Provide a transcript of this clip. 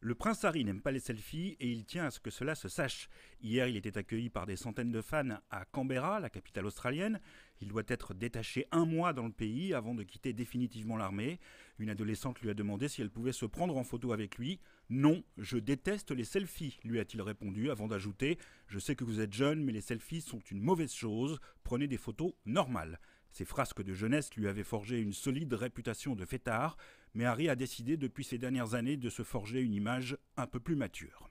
Le prince Harry n'aime pas les selfies et il tient à ce que cela se sache. Hier, il était accueilli par des centaines de fans à Canberra, la capitale australienne. Il doit être détaché un mois dans le pays avant de quitter définitivement l'armée. Une adolescente lui a demandé si elle pouvait se prendre en photo avec lui. Non, je déteste les selfies, lui a-t-il répondu avant d'ajouter Je sais que vous êtes jeune, mais les selfies sont une mauvaise chose. Prenez des photos normales. Ses frasques de jeunesse lui avaient forgé une solide réputation de fêtard, mais Harry a décidé depuis ces dernières années de se forger une image un peu plus mature.